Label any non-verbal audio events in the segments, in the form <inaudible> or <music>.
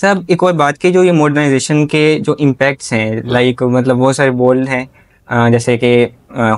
Sir एक और बात की जो ये मॉडर्नाइजेशन के जो इम्पैक्ट्स हैं लाइक हम्म। मतलब बहुत सारे बोल्ड हैं जैसे कि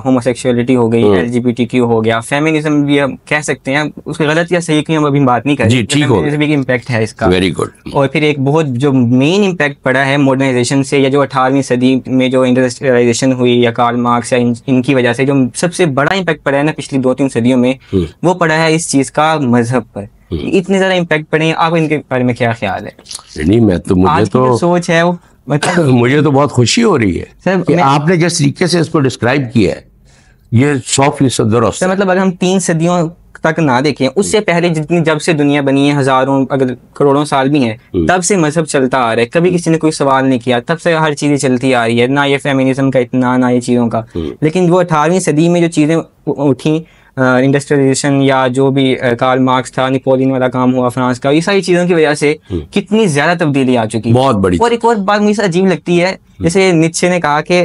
होमोसेक्सुअलिटी हो गई एल हम्म। हो गया फेमिनिज्म भी हम कह सकते हैं उसके गलत या सही की हम अभी बात नहीं कर रहे भी इम्पैक्ट है इसका वेरी गुड और फिर एक बहुत जो मेन इम्पैक्ट पड़ा है मॉडर्नाइजेशन से या जो अठारहवीं सदी में जो इंडस्ट्रियलाइजेशन हुई या कार्ल मार्क्स या इनकी वजह से जो सबसे बड़ा इम्पैक्ट पड़ा है ना पिछली दो तीन सदियों में हम्म। वो पड़ा है इस चीज़ का मजहब पर इतने ज़्यादा इम्पैक्ट पड़े हैं आपको इनके बारे में क्या ख्याल है नहीं मैं तो मुझे तो सोच है वो मतलब <clears throat> मुझे तो बहुत खुशी हो रही है सर कि आपने जिस तरीके से इसको डिस्क्राइब किया है ये सौ फीसद दुरुस्त मतलब अगर हम तीन सदियों तक ना देखें उससे पहले जितनी जब से दुनिया बनी है हजारों अगर करोड़ों साल भी हैं हम्म। तब से मजहब चलता आ रहा है कभी किसी ने कोई सवाल नहीं किया तब से हर चीजें चलती आ रही है ना ये फेमिनिज्म का इतना ना ये चीज़ों का हम्म। लेकिन वो अठारहवीं सदी में जो चीज़ें उठी इंडस्ट्रियलाइजेशन या जो भी कार्ल मार्क्स था निपोलियन वाला काम हुआ फ्रांस का ये सारी चीज़ों की वजह से हम्म। कितनी ज़्यादा तब्दीली आ चुकी है बहुत बड़ी और एक और बात मुझे अजीब लगती है हम्म। जैसे नीचे ने कहा कि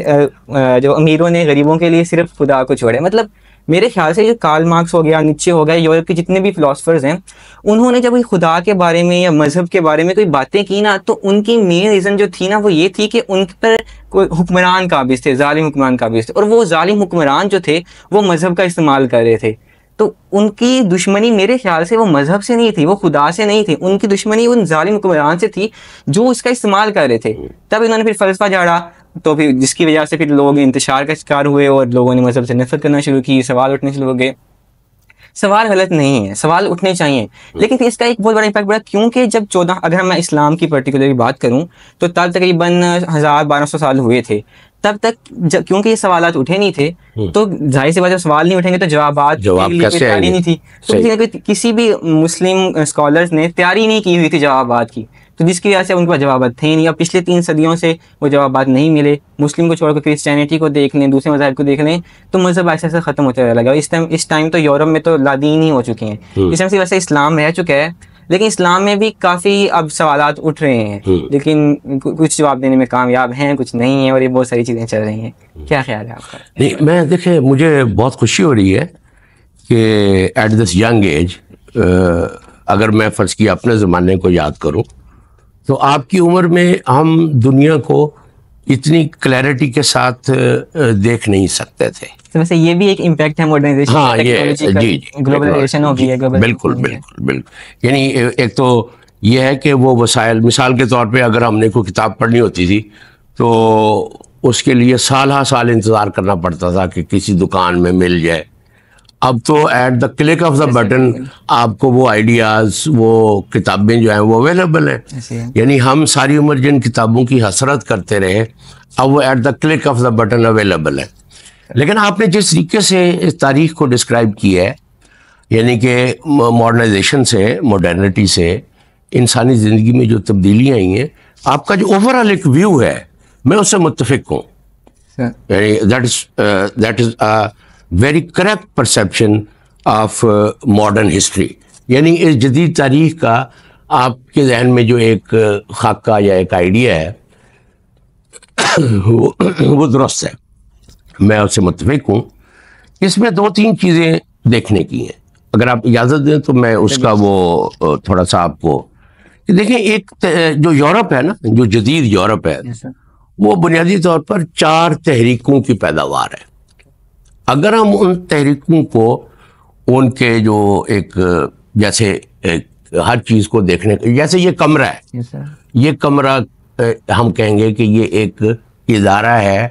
जो अमीरों ने गरीबों के लिए सिर्फ खुदा को छोड़े मतलब मेरे ख्याल से जो कार्ल मार्क्स हो गया नीचे हो गया यूरोप के जितने भी फिलोसफर्स हैं उन्होंने जब कोई खुदा के बारे में या मजहब के बारे में कोई बातें की ना तो उनकी मेन रीज़न जो थी ना वो ये थी कि उन पर कोई हुक्मरान काबिज थे ालिम हुक्मरान काबिज थे और वो ालिम हुक्मरान जो थे वो मज़हब का इस्तेमाल कर रहे थे तो उनकी दुश्मनी मेरे ख्याल से वो मज़हब से नहीं थी वो खुदा से नहीं थी उनकी दुश्मनी उन जालिम हुक्मरान से थी जो उसका इस्तेमाल कर रहे थे तब इन्होंने फिर फलसफा झाड़ा तो फिर जिसकी वजह से फिर लोग इंतजार का शिकार हुए और लोगों ने मज़हब मतलब से नफरत करना शुरू की सवाल उठने शुरू हो गए सवाल गलत नहीं है सवाल उठने चाहिए हम्म। लेकिन फिर इसका एक बहुत बड़ा इम्पैक्ट पड़ा क्योंकि जब चौदह अगर मैं इस्लाम की पर्टिकुलरली बात करूं तो तब तकरीबन हज़ार बारह सौ साल हुए थे तब तक क्योंकि ये सवाल उठे नहीं थे हम्म। तो जाहिर सी बात जब सवाल नहीं उठेंगे तो जवाब तैयारी नहीं थी तो किसी भी मुस्लिम स्कॉलर्स ने तैयारी नहीं की हुई थी जवाब की तो जिसकी वजह से उनके पास जवाब थे नहीं और पिछले तीन सदियों से वो जवाब नहीं मिले मुस्लिम को छोड़कर क्रिस्टियनिटी को देख लें दूसरे मजाब को देख लें तो मज़हब ऐसे ऐसे ख़त्म होते लगा इस टाइम इस टाइम तो यूरोप में तो लादीन ही हो चुके हैं हम्म। इस टाइम से वैसे इस्लाम रह चुका है लेकिन इस्लाम में भी काफ़ी अब सवाल उठ रहे हैं हम्म। लेकिन कुछ जवाब देने में कामयाब हैं कुछ नहीं है और ये बहुत सारी चीज़ें चल रही हैं क्या ख्याल है आपका नहीं मैं देखे मुझे बहुत खुशी हो रही है कि एट दिस यंग एज अगर मैं फ़र्ज़ किया अपने ज़माने को याद करूँ तो आपकी उम्र में हम दुनिया को इतनी क्लैरिटी के साथ देख नहीं सकते थे तो वैसे ये भी एक इम्पैक्ट है मॉडर्नाइजेशन हाँ ये जी, जी ग्लोबलाइजेशन हो गई है बिल्कुल बिल्कुल बिल्कुल यानी एक तो ये है कि वो वसायल मिसाल के तौर पे अगर हमने कोई किताब पढ़नी होती थी तो उसके लिए साल हा साल इंतज़ार करना पड़ता था कि किसी दुकान में मिल जाए अब तो at the click of the button आपको वो आइडियाज़ वो किताबें जो हैं वो अवेलेबल हैं यानी हम सारी उम्र जिन किताबों की हसरत करते रहे अब वो at the click of the button available है लेकिन आपने जिस तरीके से इस तारीख को डिस्क्राइब किया है यानी कि मॉडर्नाइजेशन से मॉडर्निटी से इंसानी ज़िंदगी में जो तब्दीलियाँ आई हैं आपका जो ओवरऑल एक व्यू है मैं उससे मुतफिक हूँ यानी that is that is very correct perception of modern history यानी इस जदीद तारीख का आपके जहन में जो एक uh, खाका या एक आइडिया है वो, वो दुरुस्त है मैं उससे मुतफिक हूँ इसमें दो तीन चीज़ें देखने की हैं अगर आप इजाज़त दें तो मैं उसका वो uh, थोड़ा सा आपको देखें एक जो यूरोप है ना जो जदीद यूरोप है वो बुनियादी तौर पर चार तहरीकों की पैदावार है अगर हम उन तहरीकों को उनके जो एक जैसे एक हर चीज़ को देखने जैसे ये कमरा है ये कमरा हम कहेंगे कि ये एक इदारा है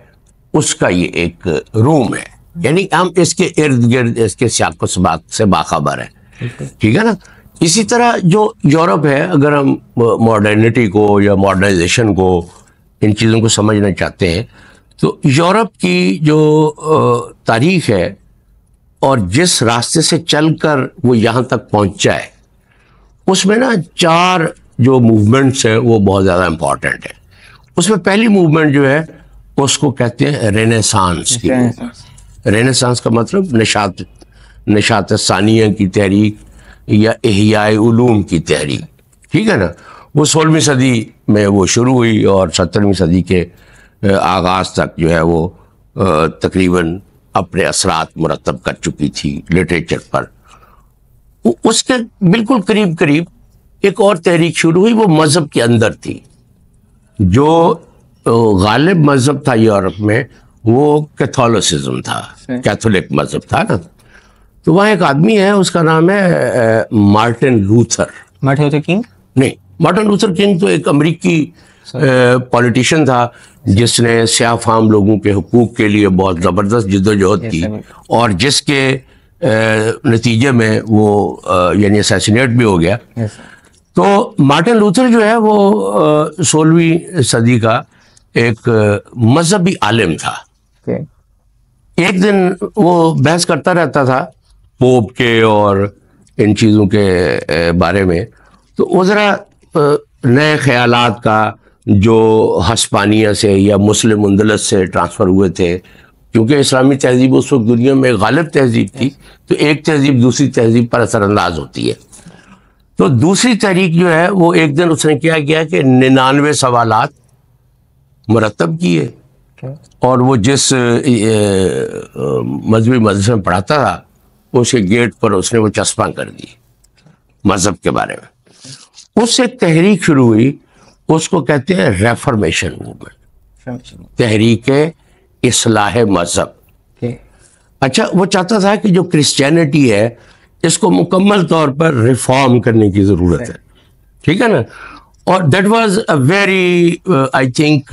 उसका ये एक रूम है यानी हम इसके इर्द गिर्द इसके सबाक से बाखबर है ठीक है ना इसी तरह जो यूरोप है अगर हम मॉडर्निटी को या मॉडर्नाइजेशन को इन चीज़ों को समझना चाहते हैं तो यूरोप की जो तारीख है और जिस रास्ते से चलकर वो यहाँ तक पहुँच जाए उसमें ना चार जो मूवमेंट्स हैं वो बहुत ज़्यादा इम्पॉर्टेंट है उसमें पहली मूवमेंट जो है उसको कहते हैं रेनेसांस की रेनेसांस का मतलब निशात निशात सानिया की तहरीक या एहियाए उलूम की तहरीक ठीक है ना वो सोलहवीं सदी में वो शुरू हुई और सत्रहवीं सदी के आगाज तक जो है वो तकरीबन अपने असरात मुरतब कर चुकी थी लिटरेचर पर उसके बिल्कुल करीब करीब एक और तहरीक शुरू हुई वो मज़हब के अंदर थी जो गालिब मज़हब था यूरोप में वो कैथोलिसिज्म था कैथोलिक मज़हब था ना तो वहाँ एक आदमी है उसका नाम है Martin Luther Martin Luther King नहीं मार्टिन लूथर किंग तो एक अमरीकी पॉलिटिशियन था जिसने सियाफ आम लोगों के हकूक के लिए बहुत ज़बरदस्त जद्दोजहद की और जिसके नतीजे में वो यानी असैसिनेट भी हो गया तो मार्टिन लूथर जो है वो सोलहवीं सदी का एक मजहबी आलिम था एक दिन वो बहस करता रहता था पोप के और इन चीज़ों के बारे में तो वो ज़रा नए ख्यालात का जो हस्पानिया से या मुस्लिम उन्दलत से ट्रांसफ़र हुए थे क्योंकि इस्लामी तहजीब उस वक्त दुनिया में गालिब तहजीब थी तो एक तहजीब दूसरी तहजीब पर असरानंदाज होती है तो दूसरी तहरीक जो है वो एक दिन उसने क्या किया कि निन्यानवे सवाल मरतब किए और वो जिस मजहबी मदरसे में पढ़ाता था उसके गेट पर उसने वो चस्पा कर दी मज़हब के बारे में उससे तहरीक शुरू हुई उसको कहते हैं रेफॉर्मेशन मूवमेंट तहरीक इसलाह मजहब अच्छा वो चाहता था कि जो क्रिश्चियनिटी है इसको मुकम्मल तौर पर रिफॉर्म करने की ज़रूरत है ठीक है ना और that was a very I think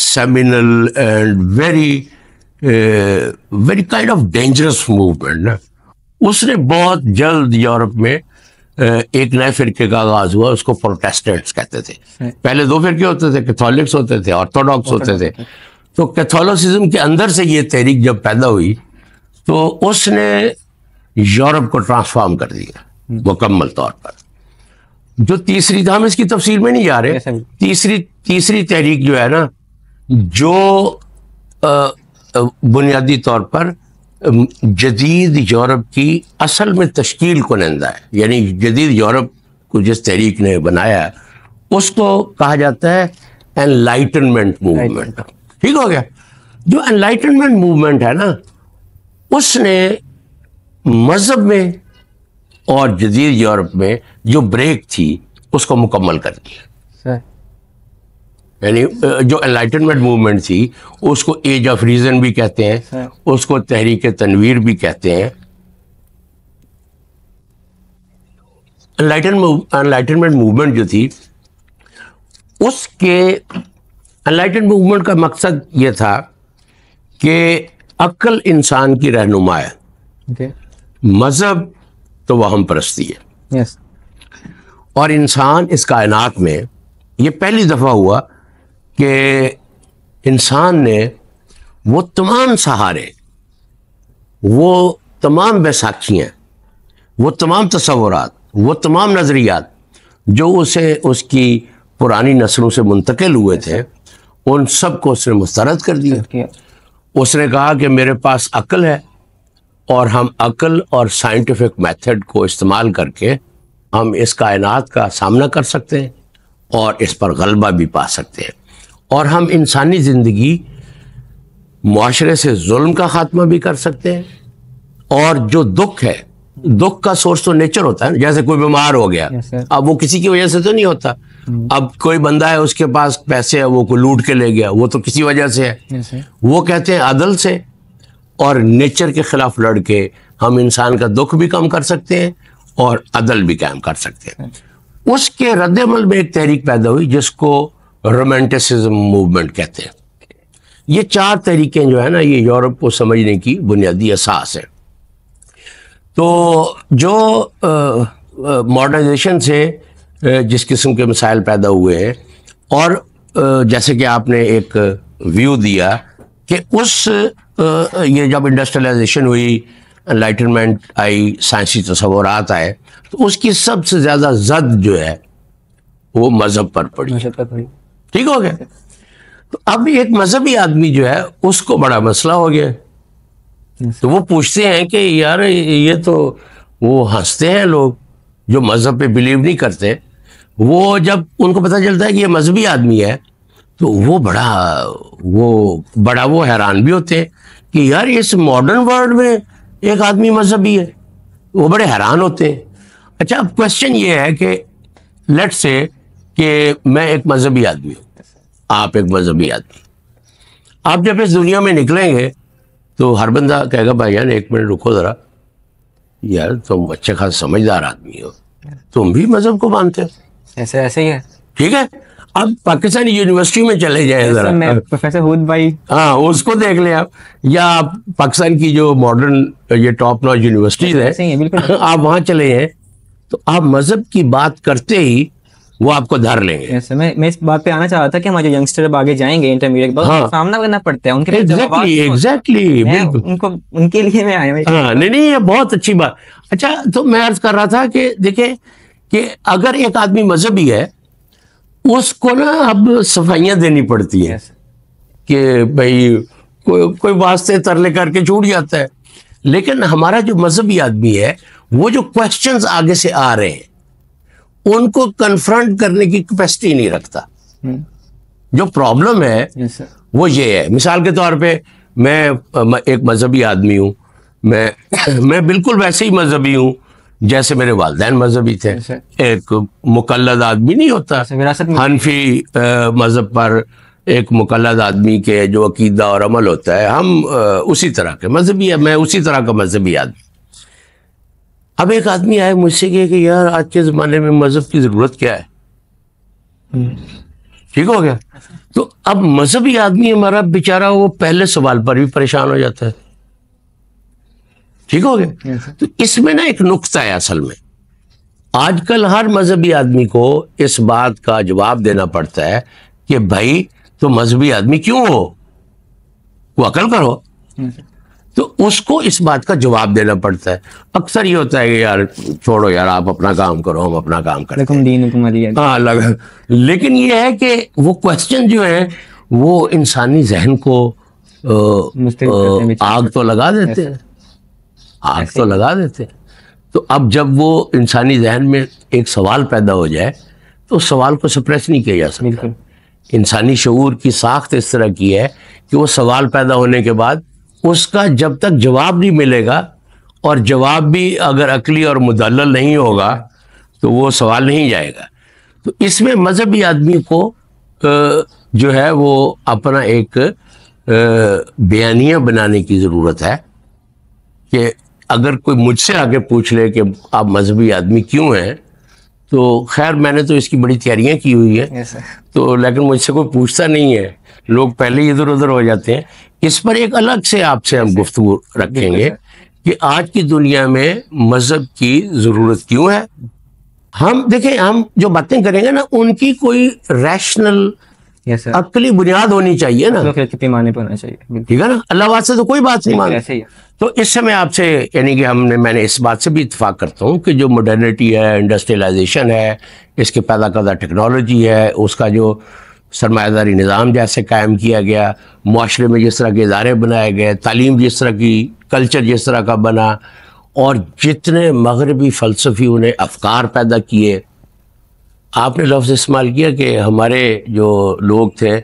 seminal and very very kind of dangerous movement ना उसने बहुत जल्द यूरोप में एक नए फिरके का आगाज हुआ उसको प्रोटेस्टेंट्स कहते थे हाँ। पहले दो फिरके होते थे कैथोलिक्स होते थे ऑर्थोडॉक्स होते थे तो कैथोलिसिज्म के अंदर से ये तहरीक जब पैदा हुई तो उसने यूरोप को ट्रांसफॉर्म कर दिया हम्म। मुकम्मल तौर पर जो तीसरी था हम इसकी तफसील में नहीं जा रहे तीसरी तीसरी तहरीक जो है ना जो बुनियादी तौर पर जदीद यूरोप की असल में तश्कील कुनंदा है यानी जदीद यूरोप को जिस तहरीक ने बनाया उसको कहा जाता है एनलाइटनमेंट मूवमेंट ठीक हो गया जो एनलाइटनमेंट मूवमेंट है ना उसने मज़हब में और जदीद यूरोप में जो ब्रेक थी उसको मुकम्मल कर दिया यानी जो एनलाइटनमेंट मूवमेंट थी उसको एज ऑफ रीज़न भी कहते हैं उसको तहरीक तनवीर भी कहते हैं एनलाइटनमेंट मूवमेंट जो थी उसके एनलाइटन मूवमेंट का मकसद ये था कि अक्ल इंसान की रहनुमा है मज़हब तो वहम परस्ती है yes. और इंसान इस कायनात में ये पहली दफ़ा हुआ कि इंसान ने वो तमाम सहारे वो तमाम बैसाखियाँ वो तमाम तस्वुरात वो तमाम नज़रियात जो उसे उसकी पुरानी नस्लों से मुंतकिल हुए थे उन सब को उसने मुस्तरद कर दिया उसने कहा कि मेरे पास अकल है और हम अकल और साइंटिफिक मेथड को इस्तेमाल करके हम इस कायनात का सामना कर सकते हैं और इस पर गलबा भी पा सकते हैं और हम इंसानी ज़िंदगी माशरे से जुल्म का खात्मा भी कर सकते हैं और जो दुख है दुख का सोर्स तो नेचर होता है जैसे कोई बीमार हो गया अब वो किसी की वजह से तो नहीं होता hmm. अब कोई बंदा है उसके पास पैसे है वो को लूट के ले गया वो तो किसी वजह से है वो कहते हैं अदल से और नेचर के खिलाफ लड़ के हम इंसान का दुख भी कम कर सकते हैं और अदल भी कायम कर सकते हैं उसके रद्दमल में एक तहरीक पैदा हुई जिसको रोमांटिसिज्म मूवमेंट कहते हैं ये चार तरीक़े जो है ना ये यूरोप को समझने की बुनियादी असास है तो जो मॉडर्नाइजेशन से जिस किस्म के मिसाइल पैदा हुए हैं और आ, जैसे कि आपने एक व्यू दिया कि उस आ, ये जब इंडस्ट्रियलाइजेशन हुई एनलाइटनमेंट आई साइंसी तस्वरत आए तो उसकी सबसे ज़्यादा जद जो है वो मज़हब पर पड़ी ठीक हो गया तो अब एक मजहबी आदमी जो है उसको बड़ा मसला हो गया तो वो पूछते हैं कि यार ये तो वो हंसते हैं लोग जो मजहब पे बिलीव नहीं करते वो जब उनको पता चलता है कि ये मजहबी आदमी है तो वो बड़ा वो बड़ा वो हैरान भी होते हैं कि यार इस मॉडर्न वर्ल्ड में एक आदमी मजहबी है वो बड़े हैरान होते हैं अच्छा अब क्वेश्चन ये है कि लेट से कि मैं एक मजहबी आदमी हूँ आप एक मजहबी आदमी आप जब इस दुनिया में निकलेंगे तो हर बंदा कहेगा भाई यार एक मिनट रुको ज़रा यार तुम अच्छे खास समझदार आदमी हो तुम भी मजहब को मानते हो ऐसे ऐसे ही है ठीक है अब पाकिस्तानी यूनिवर्सिटी में चले जाए जरा प्रोफेसर हूद भाई हाँ उसको देख ले आप या आप पाकिस्तान की जो मॉडर्न ये टॉप नॉच यूनिवर्सिटीज है आप वहां चले जाए तो आप मजहब की बात करते ही वो आपको धर लेंगे yes, मैं मैं इस बात पे आना चाह रहा था कि हमारे यंगस्टर अब आगे जाएंगे इंटरमीडिएट के हाँ, सामना करना पड़ता है उनके एग्जैक्टली तो- एग्जैक्टली उनको उनके लिए मैं आया हाँ, नहीं नहीं ये बहुत अच्छी बात अच्छा तो मैं अर्ज कर रहा था कि देखिए कि अगर एक आदमी मजहबी है उसको ना अब सफाइयां देनी पड़ती है कि भाई कोई कोई वास्ते तरले करके छूट जाता है लेकिन हमारा जो मजहबी आदमी है वो जो क्वेश्चंस आगे से आ रहे हैं उनको कन्फ्रंट करने की कैपेसिटी नहीं रखता हम्म। जो प्रॉब्लम है वो ये है मिसाल के तौर पे मैं एक मजहबी आदमी हूँ मैं <coughs> मैं बिल्कुल वैसे ही मजहबी हूँ जैसे मेरे वालदेन मजहबी थे एक मुकलद आदमी नहीं होता अच्छा, हनफी मजहब पर एक मुकलद आदमी के जो अकीदा और अमल होता है हम उसी तरह के मजहबी है मैं उसी तरह का मजहबी आदमी अब एक आदमी आए मुझसे कहे कि यार आज के ज़माने में मज़हब की ज़रूरत क्या है हम्म। ठीक हो गया तो अब मजहबी आदमी हमारा बेचारा वो पहले सवाल पर भी परेशान हो जाता है ठीक हो गया तो इसमें ना एक नुकता है असल में आजकल हर मजहबी आदमी को इस बात का जवाब देना पड़ता है कि भाई तो मजहबी आदमी क्यों हो वो अकल करो तो उसको इस बात का जवाब देना पड़ता है अक्सर ये होता है कि यार छोड़ो यार आप अपना काम करो हम अपना काम करें हाँ अलग लेकिन ये है कि वो क्वेश्चन जो है वो इंसानी जहन को आ, आ, आग तो लगा देते हैं आग तो लगा देते हैं तो अब जब वो इंसानी जहन में एक सवाल पैदा हो जाए तो उस सवाल को सप्रेस नहीं किया जा सकता इंसानी शूर की साख्त इस तरह की है कि वो सवाल पैदा होने के बाद उसका जब तक जवाब नहीं मिलेगा और जवाब भी अगर अकली और मुदल नहीं होगा तो वो सवाल नहीं जाएगा तो इसमें मजहबी आदमी को जो है वो अपना एक बयानिया बनाने की ज़रूरत है कि अगर कोई मुझसे आके पूछ ले कि आप मजहबी आदमी क्यों हैं तो खैर मैंने तो इसकी बड़ी तैयारियां की हुई है तो लेकिन मुझसे कोई पूछता नहीं है लोग पहले इधर उधर हो जाते हैं इस पर एक अलग से आपसे हम गुफ्तु रखेंगे कि आज की दुनिया में मज़हब की ज़रूरत क्यों है हम देखें हम जो बातें करेंगे ना उनकी कोई रैशनल अकली बुनियाद होनी चाहिए ना तो माने पर होना चाहिए ठीक है ना अल्लाह से तो कोई बात नहीं मान तो इस समय आपसे यानी कि हमने मैंने इस बात से भी इतफाक करता हूँ कि जो मॉडर्निटी है इंडस्ट्रियलाइजेशन है इसके पैदा करदा टेक्नोलॉजी है उसका जो सरमादारी निज़ाम जैसे कायम किया गया माशरे में जिस तरह के इदारे बनाए गए तालीम जिस तरह की कल्चर जिस तरह का बना और जितने मगरबी फ़लसफ़ी उन्हें अफकार पैदा किए आपने लफ्ज़ इस्तेमाल किया कि हमारे जो लोग थे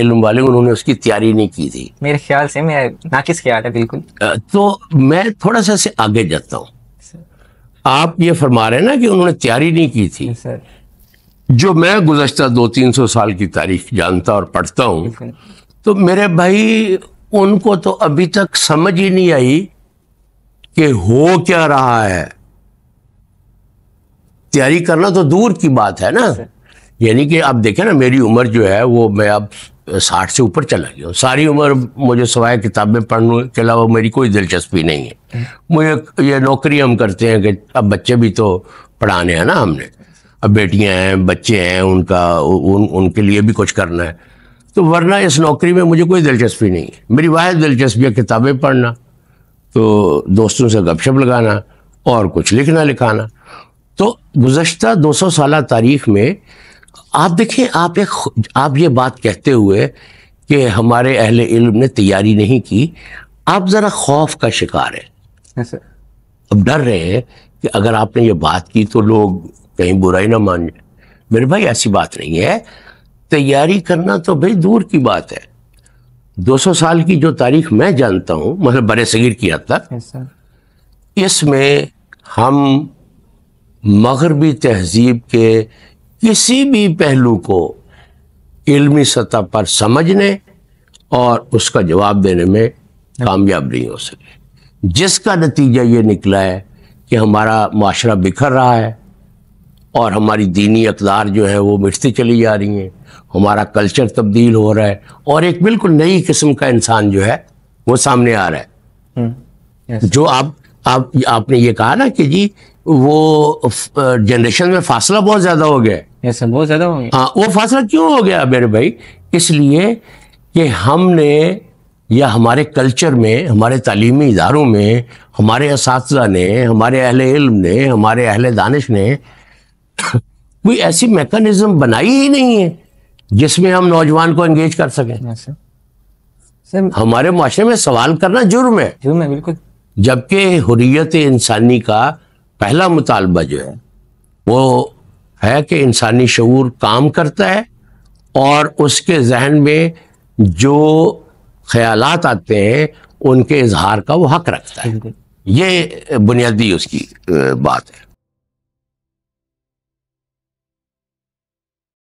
इल्म वाले उन्होंने उसकी तैयारी नहीं की थी मेरे ख्याल से मैं नाकिस ख्याल है बिल्कुल तो मैं थोड़ा सा से आगे जाता हूँ आप ये फरमा रहे हैं ना कि उन्होंने तैयारी नहीं की थी जो मैं गुजशत दो तीन सौ साल की तारीख जानता और पढ़ता हूँ तो मेरे भाई उनको तो अभी तक समझ ही नहीं आई कि हो क्या रहा है तैयारी करना तो दूर की बात है ना अच्छा। यानी कि आप देखें ना मेरी उम्र जो है वो मैं अब साठ से ऊपर चला गया हूँ सारी उम्र मुझे सवाए किताबें पढ़ने के अलावा मेरी कोई दिलचस्पी नहीं है हम्म। मुझे ये नौकरी हम करते हैं कि अब बच्चे भी तो पढ़ाने हैं ना हमने बेटियां हैं बच्चे हैं उनका उन उनके लिए भी कुछ करना है तो वरना इस नौकरी में मुझे कोई दिलचस्पी नहीं है मेरी वाह दिलचस्पी है किताबें पढ़ना तो दोस्तों से गपशप लगाना और कुछ लिखना लिखाना तो गुज्त दो सौ साल तारीख में आप देखें आप एक आप ये बात कहते हुए कि हमारे अहल इल्म ने तैयारी नहीं की आप ज़रा खौफ का शिकार है अब डर रहे हैं कि अगर आपने ये बात की तो लोग कहीं बुराई ना मान जाए मेरे भाई ऐसी बात नहीं है तैयारी करना तो भाई दूर की बात है 200 साल की जो तारीख मैं जानता हूं मतलब बड़े सगीर की हद तक इसमें हम मगरबी तहजीब के किसी भी पहलू को इल्मी सतह पर समझने और उसका जवाब देने में कामयाब नहीं हो सके जिसका नतीजा ये निकला है कि हमारा माशरा बिखर रहा है और हमारी दीनी अकदार जो है वो मिटती चली जा रही हैं हमारा कल्चर तब्दील हो रहा है और एक बिल्कुल नई किस्म का इंसान जो है वो सामने आ रहा है हम्म, जो आप आप आपने ये कहा ना कि जी वो जनरेशन में फासला बहुत ज़्यादा हो गया है बहुत ज़्यादा हो गया हाँ वो फासला क्यों हो गया मेरे भाई इसलिए कि हमने या हमारे कल्चर में हमारे तालीमी इदारों में हमारे इस ने हमारे अहल इल्म ने हमारे अहल दानिश ने <laughs> कोई ऐसी मैकेनिज्म बनाई ही नहीं है जिसमें हम नौजवान को एंगेज कर सकें हाँ, हमारे माशरे में सवाल करना जुर्म है जुर्म है बिल्कुल जबकि हुरियत इंसानी का पहला मुतालबा जो है वो है कि इंसानी शूर काम करता है और उसके जहन में जो ख्याल आते हैं उनके इजहार का वो हक रखता है ये बुनियादी उसकी बात है